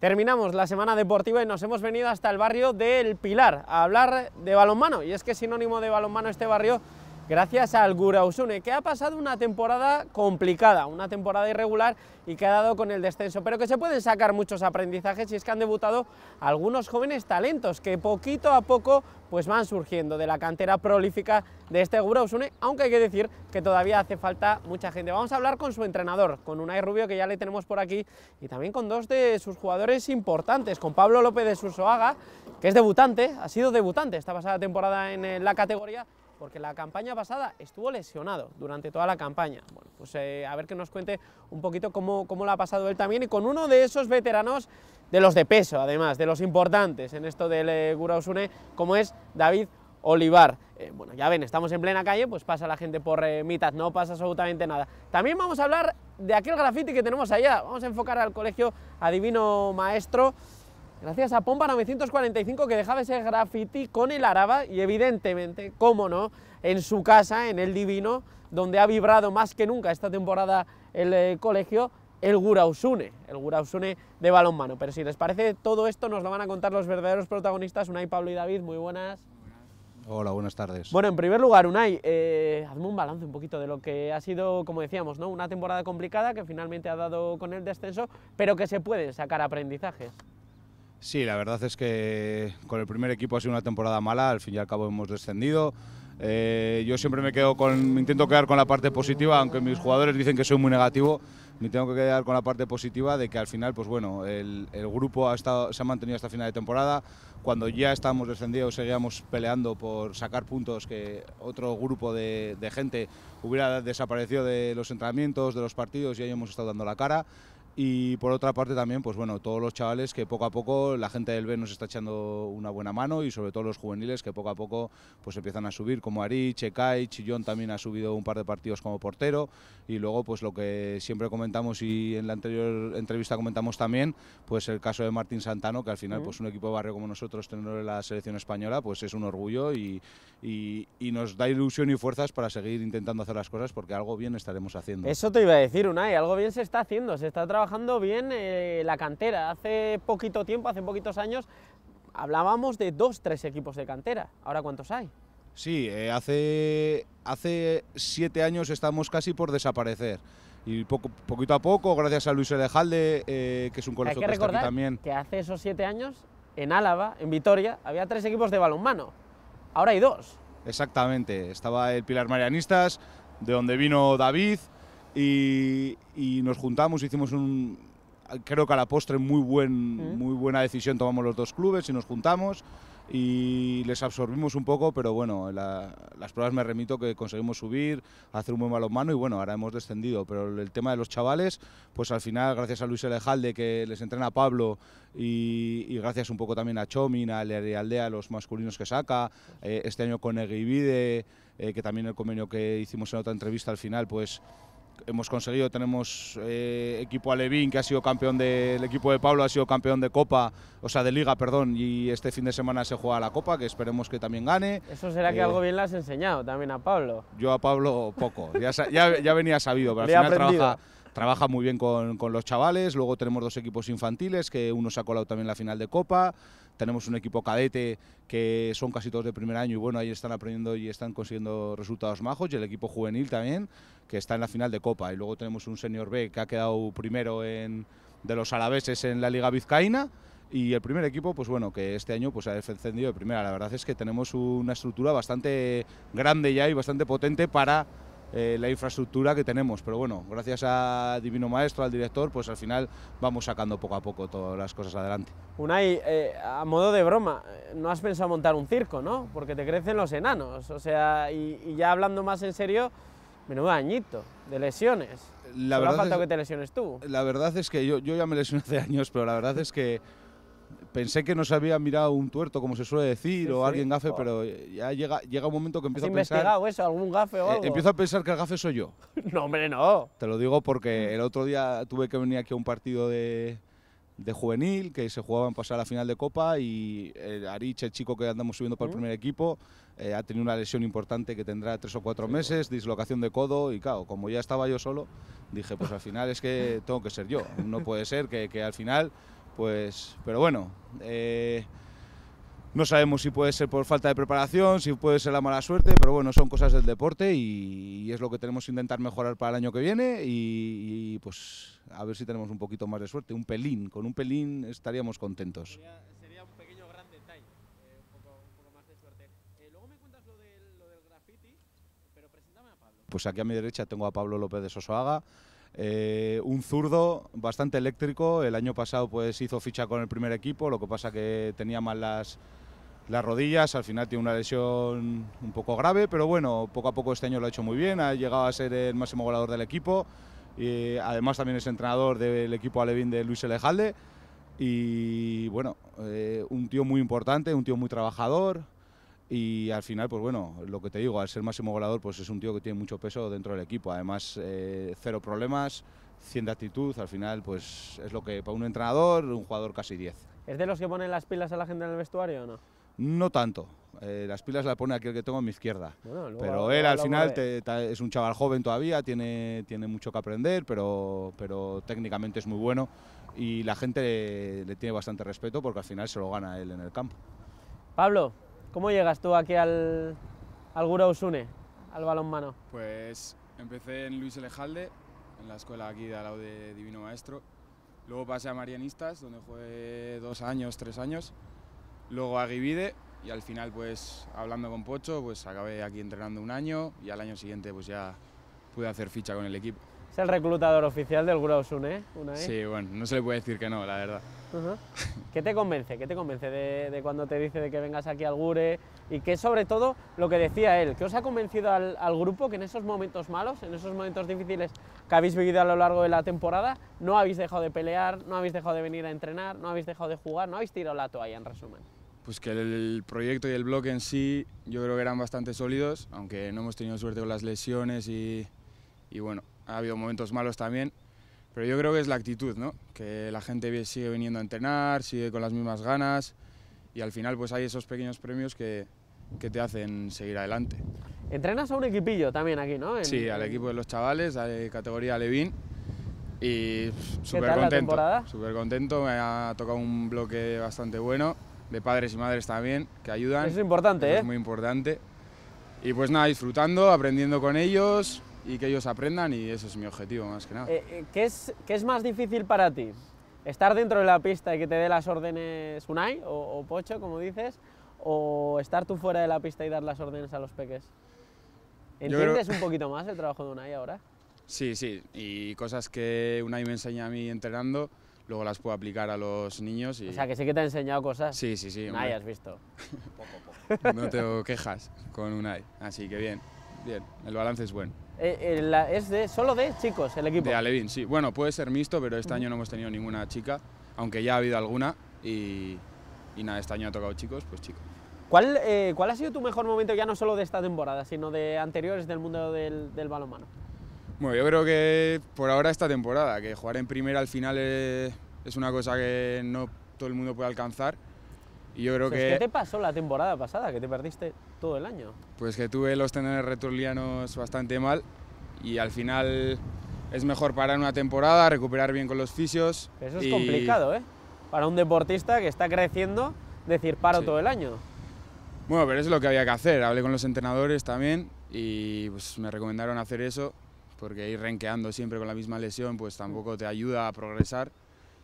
Terminamos la semana deportiva y nos hemos venido hasta el barrio del Pilar a hablar de balonmano. Y es que sinónimo de balonmano este barrio gracias al Gurausune, que ha pasado una temporada complicada, una temporada irregular y que ha dado con el descenso, pero que se pueden sacar muchos aprendizajes y es que han debutado algunos jóvenes talentos que poquito a poco pues van surgiendo de la cantera prolífica de este Gurausune, aunque hay que decir que todavía hace falta mucha gente. Vamos a hablar con su entrenador, con Unai Rubio, que ya le tenemos por aquí, y también con dos de sus jugadores importantes, con Pablo López de Susoaga, que es debutante, ha sido debutante esta pasada temporada en eh, la categoría, porque la campaña pasada estuvo lesionado durante toda la campaña. Bueno, pues eh, a ver que nos cuente un poquito cómo, lo ha pasado él también y con uno de esos veteranos de los de peso, además, de los importantes en esto del eh, Gurausune, como es David Olivar. Eh, bueno, ya ven, estamos en plena calle, pues pasa la gente por mitad, no pasa absolutamente nada. También vamos a hablar de aquel grafiti que tenemos allá, vamos a enfocar al colegio Adivino Maestro, Gracias a Pompa 945 que dejaba ese graffiti con el araba y evidentemente, cómo no, en su casa, en el Divino, donde ha vibrado más que nunca esta temporada el eh, colegio, el Gurausune, el Gurausune de balonmano. Pero si les parece, todo esto nos lo van a contar los verdaderos protagonistas, Unai, Pablo y David, muy buenas. Hola, buenas tardes. Bueno, en primer lugar, Unai, eh, hazme un balance un poquito de lo que ha sido, como decíamos, ¿no? una temporada complicada que finalmente ha dado con el descenso, pero que se puede sacar aprendizajes. Sí, la verdad es que con el primer equipo ha sido una temporada mala, al fin y al cabo hemos descendido. Eh, yo siempre me quedo con, me intento quedar con la parte positiva, aunque mis jugadores dicen que soy muy negativo, me tengo que quedar con la parte positiva de que al final, pues bueno, el, grupo ha estado, se ha mantenido hasta final de temporada. Cuando ya estábamos descendidos, seguíamos peleando por sacar puntos que otro grupo de, de gente hubiera desaparecido de los entrenamientos, de los partidos y ahí hemos estado dando la cara. Y por otra parte también, pues bueno, todos los chavales que poco a poco la gente del B nos está echando una buena mano y sobre todo los juveniles que poco a poco pues empiezan a subir, como Ari, Checay, Chillón también ha subido un par de partidos como portero y luego pues lo que siempre comentamos y en la anterior entrevista comentamos también, pues el caso de Martín Santano, que al final pues un equipo de barrio como nosotros tenerlo en la selección española pues es un orgullo y, y, y, nos da ilusión y fuerzas para seguir intentando hacer las cosas porque algo bien estaremos haciendo. Eso te iba a decir, Unai, algo bien se está haciendo, se está trabajando trabajando bien eh, la cantera. Hace poquito tiempo, hace poquitos años, hablábamos de dos, tres equipos de cantera. Ahora, ¿cuántos hay? Sí, eh, hace, hace siete años estamos casi por desaparecer. Y poco, poquito a poco, gracias a Luis Elejalde, eh, que es un colegio también. que hace esos siete años, en Álava, en Vitoria, había tres equipos de balonmano. Ahora hay dos. Exactamente. Estaba el Pilar Marianistas, de donde vino David, y, nos juntamos, hicimos un, creo que a la postre muy, buen, mm. muy buena decisión tomamos los dos clubes y nos juntamos y les absorbimos un poco, pero bueno, las pruebas me remito que conseguimos subir, hacer un buen balonmano y bueno, ahora hemos descendido, pero el tema de los chavales, pues al final gracias a Luis Elejalde que les entrena a Pablo y, gracias un poco también a Chomin, a Aldea, los masculinos que saca, eh, este año con Egrivide, eh, que también el convenio que hicimos en otra entrevista al final, pues hemos conseguido, tenemos eh, equipo Alevín que ha sido campeón del equipo de Pablo, ha sido campeón de Copa, o sea, de Liga, perdón, y este fin de semana se juega la Copa, que esperemos que también gane. Eso será que eh, algo bien le has enseñado también a Pablo. Yo a Pablo poco, ya, ya, ya venía sabido, pero al final trabaja trabaja muy bien con, con, los chavales. Luego tenemos dos equipos infantiles, que uno se ha colado también la final de Copa tenemos un equipo cadete que son casi todos de primer año y bueno, ahí están aprendiendo y están consiguiendo resultados majos y el equipo juvenil también, que está en la final de Copa. Y luego tenemos un senior B que ha quedado primero en, de los alaveses en la Liga Vizcaína y el primer equipo, pues bueno, que este año pues ha defendido de primera. La verdad es que tenemos una estructura bastante grande ya y bastante potente para eh, la infraestructura que tenemos. Pero bueno, gracias a Divino Maestro, al director, pues al final vamos sacando poco a poco todas las cosas adelante. Unai, eh, a modo de broma, eh, no has pensado montar un circo, ¿no? Porque te crecen los enanos. O sea, y, ya hablando más en serio, menudo añito de lesiones. La verdad ha faltado que te lesiones tú. La verdad es que yo, yo ya me lesioné hace años, pero la verdad es que pensé que no se había mirado un tuerto, como se suele decir, o alguien gafe, pero ya llega, llega un momento que empiezo a pensar... investigado eso, algún gafe o eh, algo? empiezo a pensar que el gafe soy yo. no, hombre, no. Te lo digo porque mm. el otro día tuve que venir aquí a un partido de, de juvenil que se jugaban pasar a la final de Copa y Arich, el chico que andamos subiendo para el mm. primer equipo, eh, ha tenido una lesión importante que tendrá tres o cuatro meses, dislocación de codo y claro, como ya estaba yo solo, dije pues al final es que tengo que ser yo, no puede ser que, que al final pues, pero bueno, eh, no sabemos si puede ser por falta de preparación, si puede ser la mala suerte, pero bueno, son cosas del deporte y, es lo que tenemos que intentar mejorar para el año que viene y, pues a ver si tenemos un poquito más de suerte, un pelín, con un pelín estaríamos contentos. Pues aquí a mi derecha tengo a Pablo López de Sosoaga, eh, un zurdo bastante eléctrico, el año pasado pues hizo ficha con el primer equipo, lo que pasa que tenía mal las, rodillas, al final tiene una lesión un poco grave, pero bueno, poco a poco este año lo ha hecho muy bien, ha llegado a ser el máximo goleador del equipo, y además también es entrenador del equipo alevín de Luis Elejalde, y bueno, eh, un tío muy importante, un tío muy trabajador, y al final, pues bueno, lo que te digo, al ser máximo goleador, pues es un tío que tiene mucho peso dentro del equipo. Además, eh, cero problemas, 100 de actitud, al final, pues es lo que para un entrenador, un jugador casi 10. ¿Es de los que ponen las pilas a la gente en el vestuario o no? No tanto. Eh, las pilas las pone aquel que tengo a mi izquierda. pero él al final es un chaval joven todavía, tiene, tiene mucho que aprender, pero, pero técnicamente es muy bueno y la gente le tiene bastante respeto porque al final se lo gana él en el campo. Pablo, ¿Cómo llegas tú aquí al, al Usune, al balonmano? Pues empecé en Luis Elejalde, en la escuela aquí de al lado de Divino Maestro. Luego pasé a Marianistas, donde jugué dos años, tres años. Luego a Givide y al final, pues hablando con Pocho, pues acabé aquí entrenando un año y al año siguiente pues ya pude hacer ficha con el equipo. Es el reclutador oficial del Grosun, ¿eh? Sí, bueno, no se le puede decir que no, la verdad. ¿Qué te convence? ¿Qué te convence de, cuando te dice de que vengas aquí al Gure? Y que sobre todo lo que decía él, que os ha convencido al, grupo que en esos momentos malos, en esos momentos difíciles que habéis vivido a lo largo de la temporada, no habéis dejado de pelear, no habéis dejado de venir a entrenar, no habéis dejado de jugar, no habéis tirado la toalla, en resumen? Pues que el, proyecto y el bloque en sí yo creo que eran bastante sólidos, aunque no hemos tenido suerte con las lesiones y bueno, ha habido momentos malos también, pero yo creo que es la actitud, ¿no? que la gente sigue viniendo a entrenar, sigue con las mismas ganas y al final pues hay esos pequeños premios que, te hacen seguir adelante. Entrenas a un equipillo también aquí, ¿no? Sí, al equipo de los chavales, de categoría Levín. Y súper contento. Súper contento, me ha tocado un bloque bastante bueno, de padres y madres también, que ayudan. Eso es importante, ¿eh? Es muy importante. Y pues nada, disfrutando, aprendiendo con ellos y que ellos aprendan y eso es mi objetivo más que nada. Eh, eh, ¿qué, es, ¿Qué es más difícil para ti? ¿Estar dentro de la pista y que te dé las órdenes Unai o, o Pocho, como dices, o estar tú fuera de la pista y dar las órdenes a los peques? ¿Entiendes un poquito más el trabajo de Unai ahora? Sí, sí, y cosas que Unai me enseña a mí entrenando, luego las puedo aplicar a los niños. Y... O sea, que sí que te ha enseñado cosas. Sí, sí, sí. Unai, has visto. poco, poco. No tengo quejas con Unai, así que bien, bien, el balance es bueno. Eh, eh, es de solo de chicos el equipo. De Alevín, sí. Bueno, puede ser mixto, pero este año no hemos tenido ninguna chica, aunque ya ha habido alguna. Y, y nada, este año ha tocado chicos, pues chicos. ¿Cuál, eh, ¿Cuál ha sido tu mejor momento ya no solo de esta temporada, sino de anteriores del mundo del, balonmano? Bueno, yo creo que por ahora esta temporada, que jugar en primera al final es, una cosa que no todo el mundo puede alcanzar. Y yo creo pues que... ¿Qué te pasó la temporada pasada? Que te perdiste todo el año? Pues que tuve los tendones retrolianos bastante mal y al final es mejor parar una temporada, recuperar bien con los fisios. Eso es complicado, ¿eh? Para un deportista que está creciendo, decir paro todo el año. Bueno, pero es lo que había que hacer. Hablé con los entrenadores también y pues, me recomendaron hacer eso porque ir renqueando siempre con la misma lesión pues tampoco te ayuda a progresar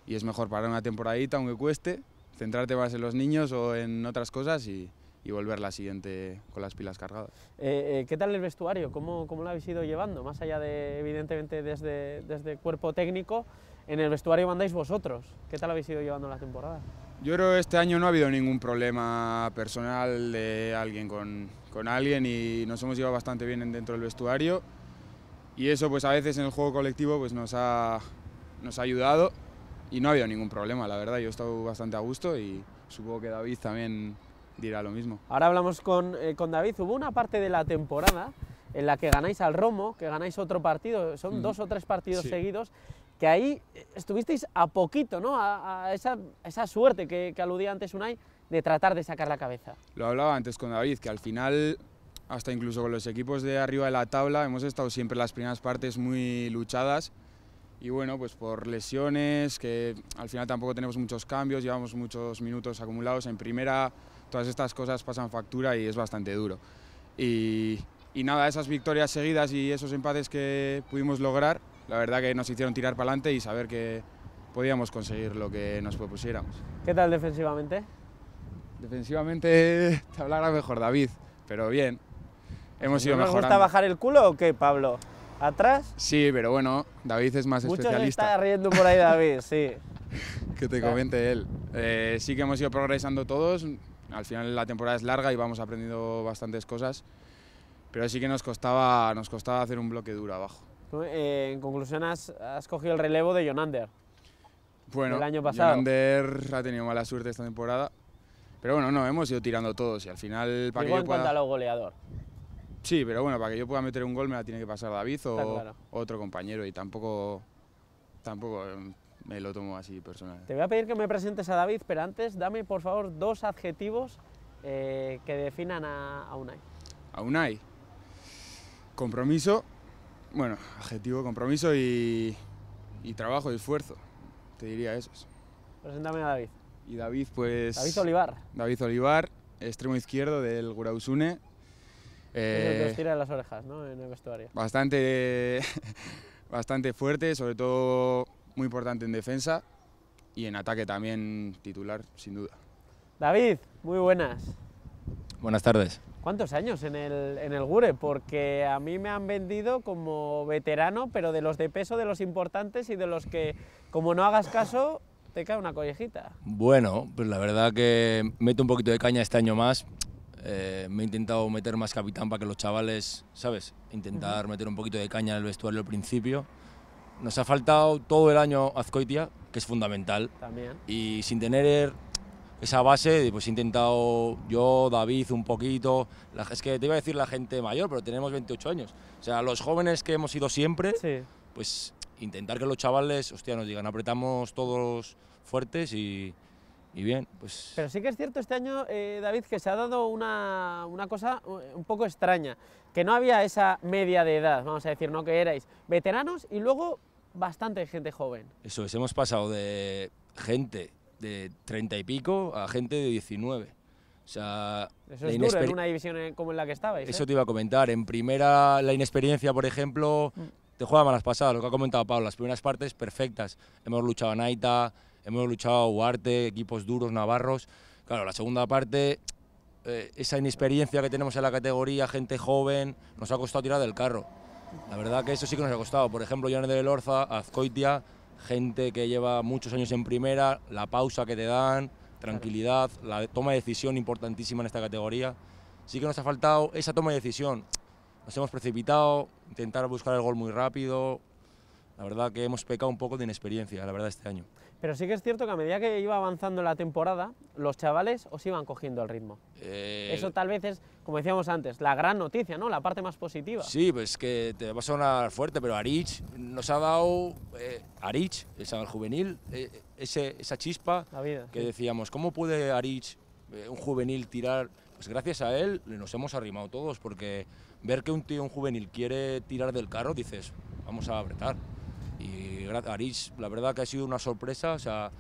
y es mejor parar una temporadita aunque cueste, centrarte más en los niños o en otras cosas y, y volver la siguiente con las pilas cargadas. Eh, eh, ¿Qué tal el vestuario? ¿Cómo, ¿Cómo, lo habéis ido llevando? Más allá de, evidentemente, desde, desde cuerpo técnico, en el vestuario mandáis vosotros. ¿Qué tal habéis ido llevando la temporada? Yo creo que este año no ha habido ningún problema personal de alguien con, con alguien y nos hemos llevado bastante bien dentro del vestuario y eso pues a veces en el juego colectivo pues nos ha, nos ha ayudado y no ha habido ningún problema, la verdad. Yo he estado bastante a gusto y supongo que David también dirá lo mismo. Ahora hablamos con, eh, con David. Hubo una parte de la temporada en la que ganáis al Romo, que ganáis otro partido, son mm. dos o tres partidos seguidos, que ahí eh, estuvisteis a poquito, ¿no? A, esa, esa, suerte que, que, aludía antes Unai de tratar de sacar la cabeza. Lo hablaba antes con David, que al final, hasta incluso con los equipos de arriba de la tabla, hemos estado siempre las primeras partes muy luchadas. Y bueno, pues por lesiones, que al final tampoco tenemos muchos cambios, llevamos muchos minutos acumulados en primera todas estas cosas pasan factura y es bastante duro. Y, nada, esas victorias seguidas y esos empates que pudimos lograr, la verdad que nos hicieron tirar para adelante y saber que podíamos conseguir lo que nos propusiéramos. ¿Qué tal defensivamente? Defensivamente te hablará mejor David, pero bien, hemos ido mejorando. te gusta bajar el culo o qué, Pablo? ¿Atrás? Sí, pero bueno, David es más especialista. Mucho está riendo por ahí David, sí. que te comente él. Eh, sí que hemos ido progresando todos, al final la temporada es larga y vamos aprendiendo bastantes cosas, pero sí que nos costaba, nos costaba hacer un bloque duro abajo. Eh, en conclusión, has, cogido el relevo de Jonander. Bueno, el año pasado. Jonander ha tenido mala suerte esta temporada, pero bueno, no, hemos ido tirando todos y al final... Para que yo en cuanto a lo goleador. Sí, pero bueno, para que yo pueda meter un gol me la tiene que pasar David o otro compañero y tampoco, tampoco me lo tomo así personal. Te voy a pedir que me presentes a David, pero antes dame por favor dos adjetivos eh, que definan a, Unai. A Unai. Compromiso, bueno, adjetivo, compromiso y, trabajo y esfuerzo. Te diría esos. Preséntame a David. Y David, pues. David Olivar. David Olivar, extremo izquierdo del Gurausune. que eh, tira las orejas, ¿no? En el vestuario. Bastante, bastante fuerte, sobre todo muy importante en defensa y en ataque también titular, sin duda. David, muy buenas. Buenas tardes. ¿Cuántos años en el, en el Gure? Porque a mí me han vendido como veterano, pero de los de peso, de los importantes y de los que, como no hagas caso, te cae una collejita. Bueno, pues la verdad que meto un poquito de caña este año más. Eh, me he intentado meter más capitán para que los chavales, ¿sabes? Intentar meter un poquito de caña en el vestuario al principio nos ha faltado todo el año Azcoitia, que es fundamental. También. Y sin tener er, esa base, pues he intentado yo, David, un poquito. es que te iba a decir la gente mayor, pero tenemos 28 años. O sea, los jóvenes que hemos ido siempre, pues intentar que los chavales, hostia, nos digan, apretamos todos fuertes y, bien, pues... Pero sí que es cierto este año, eh, David, que se ha dado una, una cosa eh, un poco extraña que no había esa media de edad, vamos a decir, no que erais veteranos y luego bastante gente joven. Eso es, hemos pasado de gente de 30 y pico a gente de 19. O sea, eso es duro en una división como en la que estabais. Eso ¿eh? te iba a comentar. En primera, la inexperiencia, por ejemplo, mm. te juega malas pasadas, lo que ha comentado Pablo. Las primeras partes perfectas. Hemos luchado a Naita, hemos luchado a Huarte, equipos duros, navarros. Claro, la segunda parte eh, esa inexperiencia que tenemos en la categoría, gente joven, nos ha costado tirar del carro. La verdad que eso sí que nos ha costado. Por ejemplo, Llanes de Lorza, Azcoitia, gente que lleva muchos años en primera, la pausa que te dan, tranquilidad, la toma de decisión importantísima en esta categoría. Sí que nos ha faltado esa toma de decisión. Nos hemos precipitado, intentar buscar el gol muy rápido. La verdad que hemos pecado un poco de inexperiencia, la verdad, este año. Pero sí que es cierto que a medida que iba avanzando la temporada, los chavales os iban cogiendo el ritmo. Eh, Eso tal vez es, como decíamos antes, la gran noticia, ¿no? La parte más positiva. Sí, pues que te va a sonar fuerte, pero Arich nos ha dado, eh, Arich, el Juvenil, eh, esa chispa que decíamos, ¿cómo puede Arich, eh, un juvenil, tirar? Pues gracias a él nos hemos arrimado todos, porque ver que un tío, un juvenil, quiere tirar del carro, dices, vamos a apretar. Y Arich, la verdad que ha sido una sorpresa, o sea,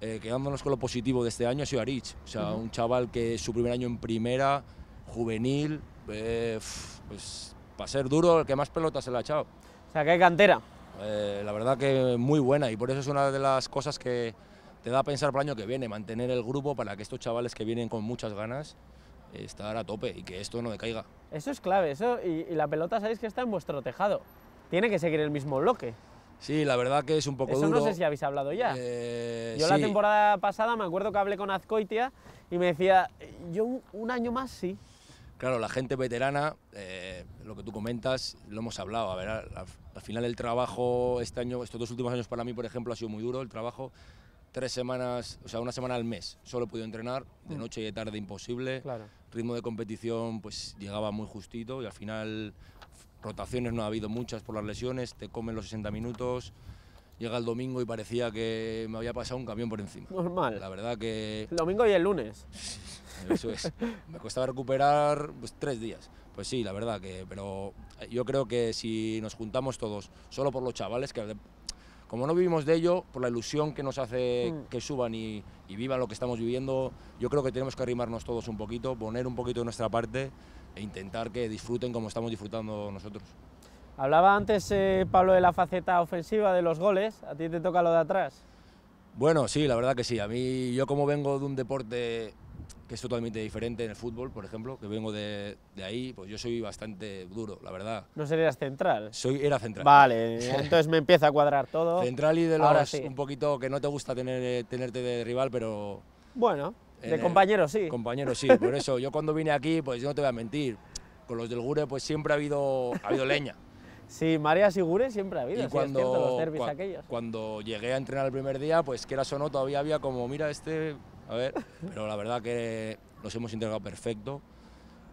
eh, quedándonos con lo positivo de este año ha sido Arich, o sea, un chaval que su primer año en primera, juvenil, eh, pues para ser duro, el que más pelotas se le ha echado. O sea, que hay cantera. Eh, la verdad que muy buena y por eso es una de las cosas que te da a pensar para el año que viene, mantener el grupo para que estos chavales que vienen con muchas ganas estar a tope y que esto no decaiga. Eso es clave, eso y, y la pelota sabéis que está en vuestro tejado. Tiene que seguir el mismo bloque. Sí, la verdad que es un poco Eso no sé si habéis hablado ya. Eh, yo la temporada pasada me acuerdo que hablé con Azcoitia y me decía, yo un, año más sí. Claro, la gente veterana, eh, lo que tú comentas, lo hemos hablado. A ver, al, final el trabajo este año, estos dos últimos años para mí, por ejemplo, ha sido muy duro. El trabajo, tres semanas, o sea, una semana al mes, solo he podido entrenar, de mm. noche y de tarde imposible. Claro. Ritmo de competición, pues llegaba muy justito y al final rotaciones no ha habido muchas por las lesiones, te comen los 60 minutos, llega el domingo y parecía que me había pasado un camión por encima. Normal. La verdad que... El domingo y el lunes. Eso es. me costaba recuperar pues, tres días. Pues sí, la verdad que... Pero eh, yo creo que si nos juntamos todos, solo por los chavales, que como no vivimos de ello, por la ilusión que nos hace mm. que suban y, y vivan lo que estamos viviendo, yo creo que tenemos que arrimarnos todos un poquito, poner un poquito de nuestra parte e intentar que disfruten como estamos disfrutando nosotros. Hablaba antes, eh, Pablo, de la faceta ofensiva de los goles. ¿A ti te toca lo de atrás? Bueno, sí, la verdad que sí. A mí, yo como vengo de un deporte que es totalmente diferente en el fútbol, por ejemplo, que vengo de, ahí, pues yo soy bastante duro, la verdad. ¿No serías central? Soy, era central. Vale, entonces me empieza a cuadrar todo. Central y de los un poquito que no te gusta tener, eh, tenerte de rival, pero... Bueno. De compañeros, sí. Compañeros, sí. Por eso yo cuando vine aquí, pues yo no te voy a mentir, con los del Gure pues siempre ha habido, ha habido leña. Sí, María y Gure siempre ha habido, y cuando, es cierto, los derbis aquellos. Cuando llegué a entrenar el primer día, pues que era o todavía había como, mira este, a ver, pero la verdad que nos hemos integrado perfecto,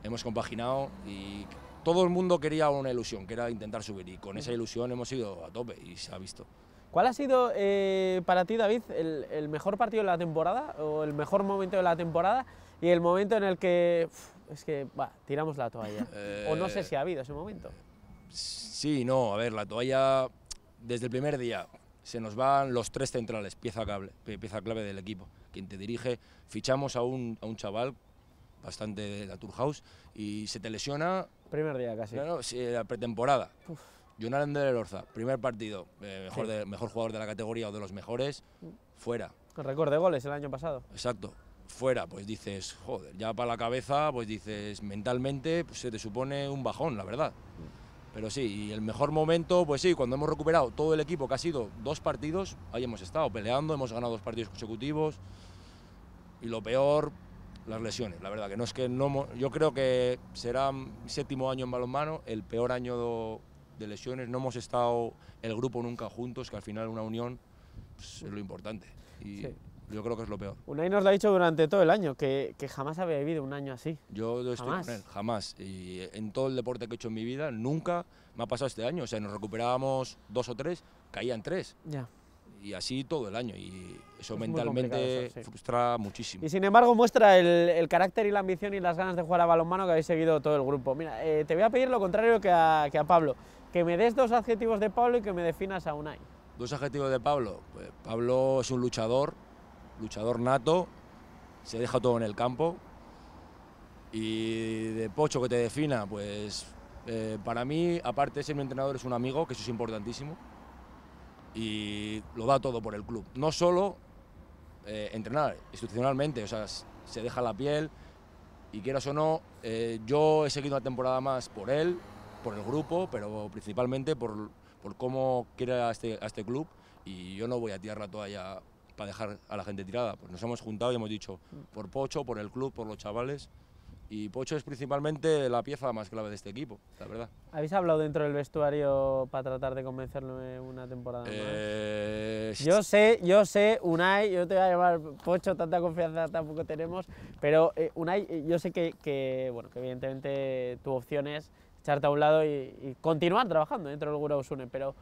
hemos compaginado y todo el mundo quería una ilusión, que era intentar subir y con esa ilusión hemos ido a tope y se ha visto. ¿Cuál ha sido eh, para ti, David, el, mejor partido de la temporada o el mejor momento de la temporada y el momento en el que es que va, tiramos la toalla? o no sé si ha habido ese momento. Eh, sí, no, a ver, la toalla desde el primer día se nos van los tres centrales, pieza, clave pieza clave del equipo. Quien te dirige, fichamos a un, a un chaval bastante de la Tour House y se te lesiona. Primer día casi. No, no, la pretemporada de Elorza, primer partido, eh, mejor, jugador de la categoría o de los mejores, mm. fuera. Con récord de goles el año pasado. Exacto, fuera. Pues dices, joder, ya para la cabeza, pues dices, mentalmente pues se te supone un bajón, la verdad. Mm. Pero sí, y el mejor momento, pues sí, cuando hemos recuperado todo el equipo, que ha sido dos partidos, ahí hemos estado peleando, hemos ganado dos partidos consecutivos. Y lo peor, las lesiones. La verdad que no es que no. Yo creo que será séptimo año en balonmano, el peor año de lesiones, no hemos estado el grupo nunca juntos, que al final una unión pues, es lo importante. Y yo creo que es lo peor. Unai nos lo ha dicho durante todo el año, que, jamás había vivido un año así. Yo estoy jamás. jamás. Y en todo el deporte que he hecho en mi vida, nunca me ha pasado este año. O sea, nos recuperábamos dos o tres, caían tres. Ya y así todo el año. Y eso mentalmente frustra muchísimo. Y sin embargo muestra el, carácter y la ambición y las ganas de jugar a balonmano que habéis seguido todo el grupo. Mira, eh, te voy a pedir lo contrario que a, que a Pablo. Que me des dos adjetivos de Pablo y que me definas a Unai. Dos adjetivos de Pablo. Pues Pablo es un luchador, luchador nato, se deja todo en el campo. Y de Pocho que te defina, pues eh, para mí, aparte de ser mi entrenador, es un amigo, que eso es importantísimo. Y lo da todo por el club. No solo eh, entrenar, institucionalmente, o sea, se deja la piel. Y quieras o no, eh, yo he seguido una temporada más por él, por el grupo, pero principalmente por, por cómo quiere este, a este, este club y yo no voy a tirar la toalla para dejar a la gente tirada. Pues nos hemos juntado y hemos dicho, por Pocho, por el club, por los chavales. Y Pocho es principalmente la pieza más clave de este equipo, la verdad. ¿Habéis hablado dentro del vestuario para tratar de convencerlo en una temporada más? Eh, yo sé, yo sé, Unai, yo te voy a llamar Pocho, tanta confianza tampoco tenemos, pero eh, Unai, eh, yo sé que, que, bueno, que evidentemente tu opción es echarte a un lado y, y continuar trabajando dentro del Gurausune, pero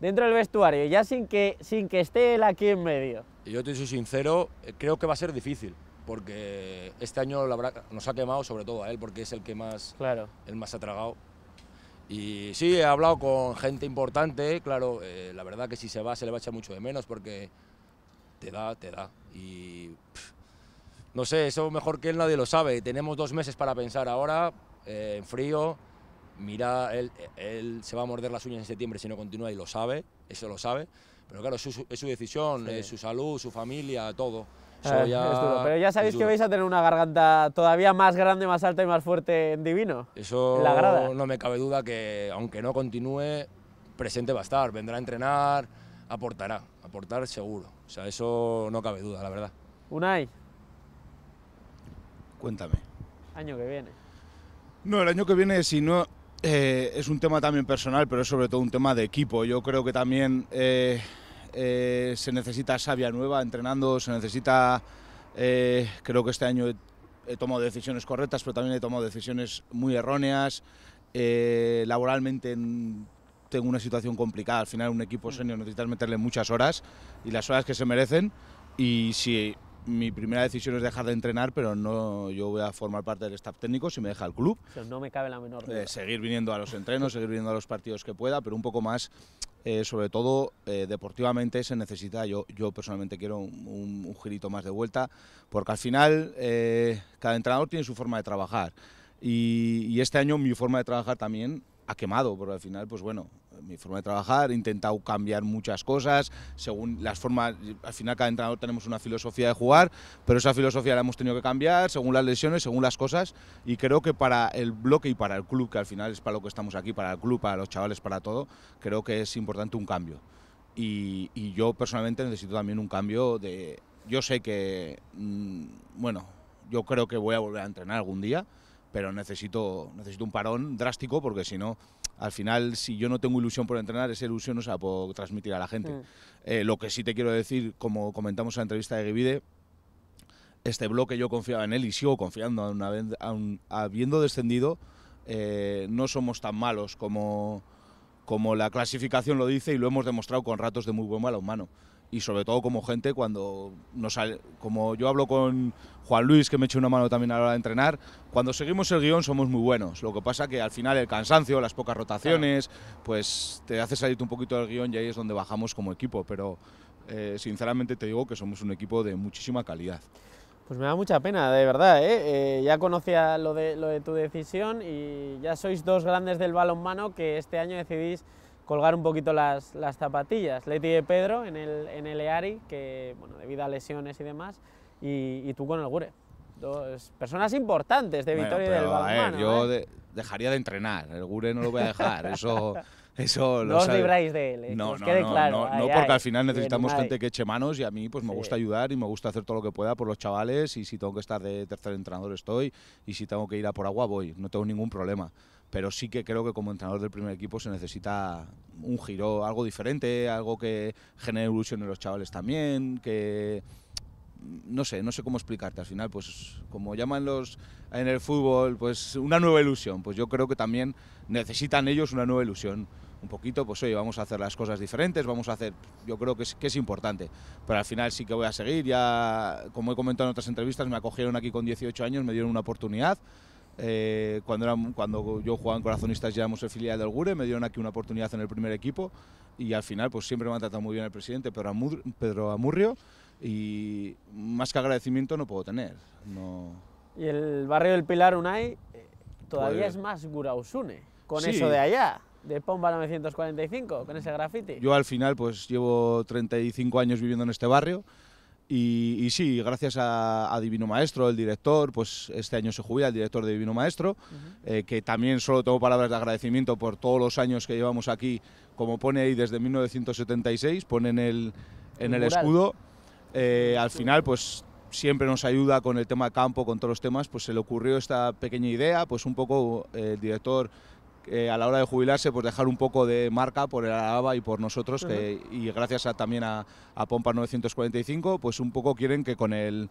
dentro del vestuario, ya sin que, sin que esté él aquí en medio. Yo te soy sincero, eh, creo que va a ser difícil, porque este año nos ha quemado sobre todo a él, porque es el que más, el más ha tragado. Y sí, he hablado con gente importante, claro, eh, la verdad que si se va se le va a echar mucho de menos porque te da, te da. Y no sé, eso mejor que él nadie lo sabe. Tenemos dos meses para pensar ahora, eh, en frío, mira, él, se va a morder las uñas en septiembre si no continúa y lo sabe, eso lo sabe. Pero claro, es su, decisión, es su salud, su familia, todo. Ah, Pero ya sabéis que vais a tener una garganta todavía más grande, más alta y más fuerte en Divino. Eso no me cabe duda que, aunque no continúe, presente va a estar, vendrá a entrenar, aportará, aportar seguro. O sea, eso no cabe duda, la verdad. Unai. Cuéntame. Año que viene. No, el año que viene, si no eh, es un tema también personal, pero es sobre todo un tema de equipo. Yo creo que también eh, eh, se necesita sabia nueva entrenando, se necesita, creo que este año he, tomado decisiones correctas, pero también he tomado decisiones muy erróneas. laboralmente tengo una situación complicada. Al final un equipo mm. senior necesitas meterle muchas horas y las horas que se merecen. Y si mi primera decisión es dejar de entrenar, pero no, yo voy a formar parte del staff técnico si me deja el club. no me cabe la menor duda. Eh, seguir viniendo a los entrenos, seguir viniendo a los partidos que pueda, pero un poco más, eh, sobre todo eh, deportivamente, se necesita. Yo, yo personalmente quiero un, un, girito más de vuelta, porque al final cada entrenador tiene su forma de trabajar. Y, y este año mi forma de trabajar también ha quemado, porque al final, pues bueno, mi forma de trabajar, he intentado cambiar muchas cosas, según las formas, al final cada entrenador tenemos una filosofía de jugar, pero esa filosofía la hemos tenido que cambiar según las lesiones, según las cosas, y creo que para el bloque y para el club, que al final es para lo que estamos aquí, para el club, para los chavales, para todo, creo que es importante un cambio. Y, yo personalmente necesito también un cambio de... Yo sé que, mm, bueno, yo creo que voy a volver a entrenar algún día, pero necesito, necesito un parón drástico porque si no, al final, si yo no tengo ilusión por entrenar, esa ilusión no se la puedo transmitir a la gente. Mm. Eh, lo que sí te quiero decir, como comentamos en la entrevista de Givide, este bloque yo confiaba en él y sigo confiando, habiendo descendido, eh, no somos tan malos como, como la clasificación lo dice y lo hemos demostrado con ratos de muy buen malo humano y sobre todo como gente cuando nos como yo hablo con Juan Luis que me eche una mano también a la hora de entrenar, cuando seguimos el guión somos muy buenos. Lo que pasa que al final el cansancio, las pocas rotaciones, pues te hace salirte un poquito del guión y ahí es donde bajamos como equipo, pero eh, sinceramente te digo que somos un equipo de muchísima calidad. Pues me da mucha pena, de verdad. ¿eh? Eh, ya conocía lo de, lo de tu decisión y ya sois dos grandes del balonmano que este año decidís colgar un poquito las, las zapatillas. Leti de Pedro en el, en el EARI, que bueno, debido a lesiones y demás, y, tú con el Gure. Dos personas importantes de Vitoria y del valle. Yo ¿eh? dejaría de entrenar, el Gure no lo voy a dejar, eso... Eso no os libráis de él, ¿eh? no, que quede no, claro. No, porque al final necesitamos gente que eche manos y a mí pues me gusta ayudar y me gusta hacer todo lo que pueda por los chavales y si tengo que estar de tercer entrenador estoy y si tengo que ir a por agua voy, no tengo ningún problema pero sí que creo que como entrenador del primer equipo se necesita un giro, algo diferente, algo que genere ilusión en los chavales también, que no sé, no sé cómo explicarte. Al final, pues como llaman los en el fútbol, pues una nueva ilusión. Pues yo creo que también necesitan ellos una nueva ilusión. Un poquito, pues oye, vamos a hacer las cosas diferentes, vamos a hacer, yo creo que es, que es importante. Pero al final sí que voy a seguir, ya como he comentado en otras entrevistas, me acogieron aquí con 18 años, me dieron una oportunidad. Eh, cuando, era, cuando yo jugaba en Corazonistas ya éramos el filial del Gure, me dieron aquí una oportunidad en el primer equipo y al final pues siempre me ha tratado muy bien el presidente Pedro, Pedro Amurrio y más que agradecimiento no puedo tener. No... Y el barrio del Pilar Unai eh, todavía pues es más Gurausune con eso de allá de Pomba 945, con ese graffiti. Yo al final pues llevo 35 años viviendo en este barrio y, sí, gracias a, Divino Maestro, el director, pues este año se jubila el director de Divino Maestro, eh, que también solo tengo palabras de agradecimiento por todos los años que llevamos aquí, como pone ahí desde 1976, pone en el, en el, escudo. Eh, al final, pues siempre nos ayuda con el tema campo, con todos los temas, pues se le ocurrió esta pequeña idea, pues un poco eh, el director eh, a la hora de jubilarse, pues dejar un poco de marca por el Araba y por nosotros, y gracias también a, a Pompa 945, pues un poco quieren que con el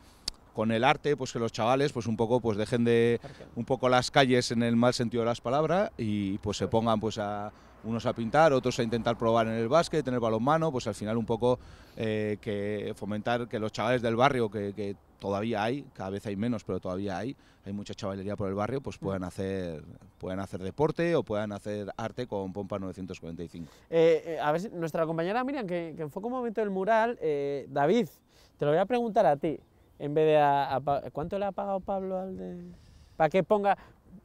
con el arte, pues que los chavales, pues un poco, pues dejen de un poco las calles en el mal sentido de las palabras y pues se pongan pues a unos a pintar, otros a intentar probar en el básquet, tener balón mano, pues al final un poco eh, que fomentar que los chavales del barrio, que, todavía hay, cada vez hay menos, pero todavía hay, hay mucha chavalería por el barrio, pues mm. puedan hacer, hacer deporte o puedan hacer arte con Pompa 945. Eh, eh, a ver, nuestra compañera Miriam, que, enfoca un momento el mural, David, te lo voy a preguntar a ti, en vez de a ¿cuánto le ha pagado Pablo al de...? Para que ponga,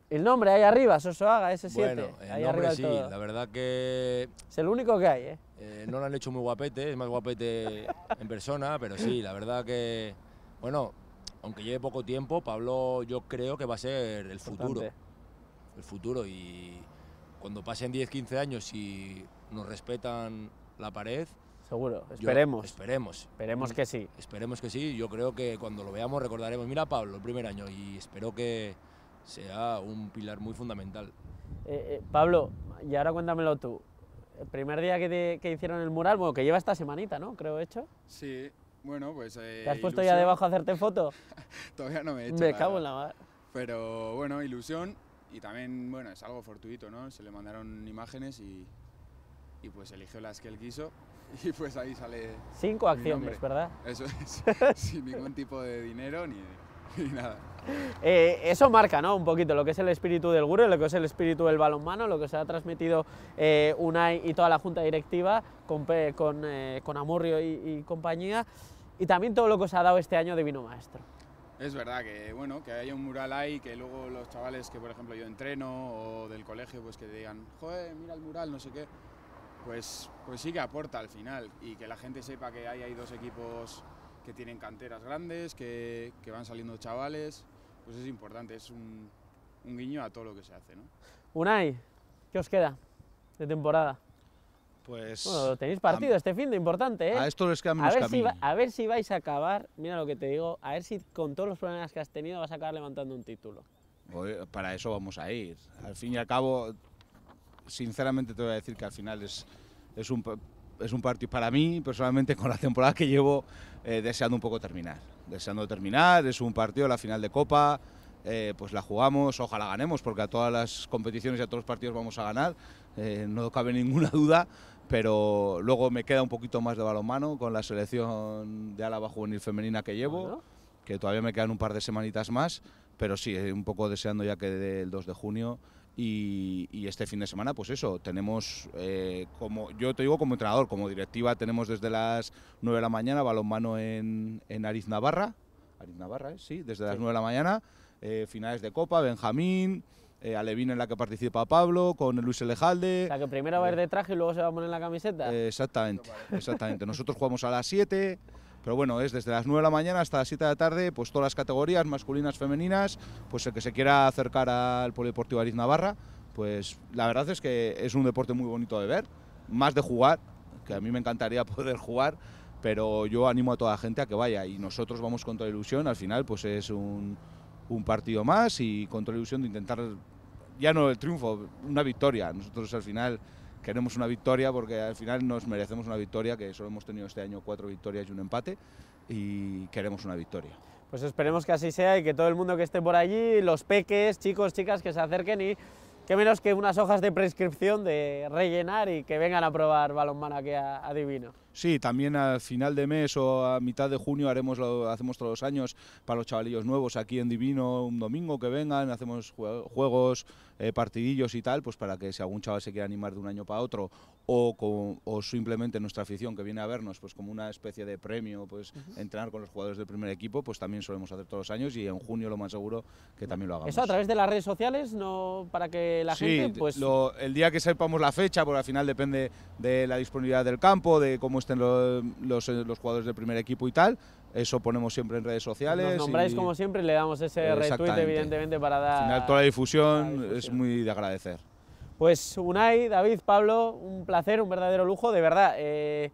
el nombre ahí arriba, haga ese 7. Bueno, el ahí nombre sí, la verdad que... Es el único que hay, ¿eh? ¿eh? No lo han hecho muy guapete, es más guapete en persona, pero sí, la verdad que... Bueno, aunque lleve poco tiempo, Pablo yo creo que va a ser el futuro. El futuro y cuando pasen 10, 15 años y nos respetan la pared... Seguro, esperemos. esperemos. Esperemos que sí. Esperemos que sí. Yo creo que cuando lo veamos recordaremos, mira Pablo, el primer año, y espero que, sea un pilar muy fundamental. Eh, eh, Pablo, y ahora cuéntamelo tú. El primer día que, hicieron el mural, bueno, que lleva esta semanita, ¿no? Creo hecho. Sí, bueno, pues... Eh, ¿Te has puesto ya debajo a hacerte foto? Todavía no me he hecho. Me cago en la mar. Pero bueno, ilusión y también, bueno, es algo fortuito, ¿no? Se le mandaron imágenes y, y pues eligió las que él quiso y pues ahí sale... Cinco acciones, ¿verdad? Eso es, sin ningún tipo de dinero ni... nada. Eh, eso marca ¿no? un poquito lo que es el espíritu del gurú, lo que es el espíritu del balonmano, lo que se ha transmitido eh, UNAI y toda la junta directiva con, eh, con, Amurrio y, compañía, y también todo lo que se ha dado este año de vino maestro. Es verdad que bueno, que haya un mural ahí, que luego los chavales que por ejemplo yo entreno o del colegio, pues que digan, joder, mira el mural, no sé qué, pues, pues sí que aporta al final y que la gente sepa que ahí hay dos equipos que tienen canteras grandes, que, que, van saliendo chavales, pues es importante, es un, un guiño a todo lo que se hace. ¿no? Unai, ¿qué os queda de temporada? Pues... Bueno, tenéis partido este fin de importante, ¿eh? A esto les es a ver, Si, a ver si vais a acabar, mira lo que te digo, a ver si con todos los problemas que has tenido vas a acabar levantando un título. para eso vamos a ir. Al fin y al cabo, sinceramente te voy a decir que al final es, es un es un partido para mí, personalmente, con la temporada que llevo eh, deseando un poco terminar. Deseando terminar, es un partido, la final de Copa, eh, pues la jugamos, ojalá ganemos, porque a todas las competiciones y a todos los partidos vamos a ganar, eh, no cabe ninguna duda, pero luego me queda un poquito más de balonmano con la selección de Álava Juvenil Femenina que llevo, que todavía me quedan un par de semanitas más, pero sí, un poco deseando ya que el 2 de junio y, este fin de semana, pues eso, tenemos, eh, como yo te digo como entrenador, como directiva, tenemos desde las 9 de la mañana balonmano en, en Ariz Navarra, Ariz Navarra, ¿eh? sí, desde las 9 de la mañana, eh, finales de Copa, Benjamín, Alevín en la que participa Pablo, con Luis Elejalde. La que primero va a ir de traje y luego se va a poner la camiseta. exactamente, exactamente. Nosotros jugamos a las 7. Pero bueno, es desde las 9 de la mañana hasta las 7 de la tarde, pues todas las categorías, masculinas, femeninas, pues el que se quiera acercar al Polideportivo Ariz Navarra, pues la verdad es que es un deporte muy bonito de ver, más de jugar, que a mí me encantaría poder jugar, pero yo animo a toda la gente a que vaya y nosotros vamos con toda ilusión, al final pues es un, partido más y con toda ilusión de intentar ya no el triunfo, una victoria. Nosotros al final queremos una victoria porque al final nos merecemos una victoria, que solo hemos tenido este año cuatro victorias y un empate, y queremos una victoria. Pues esperemos que así sea y que todo el mundo que esté por allí, los peques, chicos, chicas, que se acerquen y que menos que unas hojas de prescripción de rellenar y que vengan a probar balonmano aquí a, Divino. Sí, también al final de mes o a mitad de junio haremos lo hacemos todos los años para los chavalillos nuevos aquí en Divino, un domingo que vengan, hacemos juegos, eh, partidillos y tal, pues para que si algún chaval se quiere animar de un año para otro o, o simplemente nuestra afición que viene a vernos, pues como una especie de premio, pues entrenar con los jugadores del primer equipo, pues también solemos hacer todos los años y en junio lo más seguro que también lo hagamos. Eso a través de las redes sociales, no para que la gente pues el día que sepamos la fecha, porque al final depende de la disponibilidad del campo, de cómo estén los, eh, los, jugadores del primer equipo y tal, eso ponemos siempre en redes sociales. Nos nombráis como siempre y le damos ese retweet, evidentemente, para dar. Al toda la difusión, es muy de agradecer. Pues Unai, David, Pablo, un placer, un verdadero lujo, de verdad. Eh,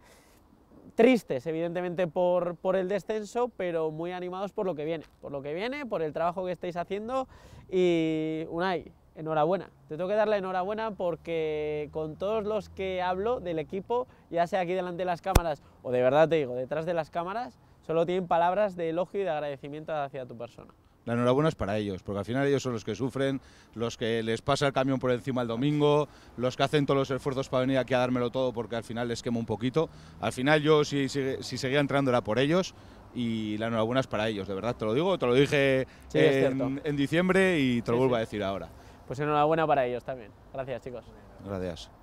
tristes, evidentemente, por, por el descenso, pero muy animados por lo que viene, por lo que viene, por el trabajo que estáis haciendo. Y Unai, enhorabuena. Te tengo que dar la enhorabuena porque con todos los que hablo del equipo, ya sea aquí delante de las cámaras o de verdad te digo, detrás de las cámaras, solo tienen palabras de elogio y de agradecimiento hacia tu persona. La enhorabuena es para ellos, porque al final ellos son los que sufren, los que les pasa el camión por encima el domingo, los que hacen todos los esfuerzos para venir aquí a dármelo todo porque al final les quemo un poquito. Al final yo si, seguía entrando era por ellos, y la enhorabuena es para ellos, de verdad, te lo digo, te lo dije en, diciembre y te lo vuelvo a decir ahora pues enhorabuena para ellos también. Gracias, chicos. Gracias.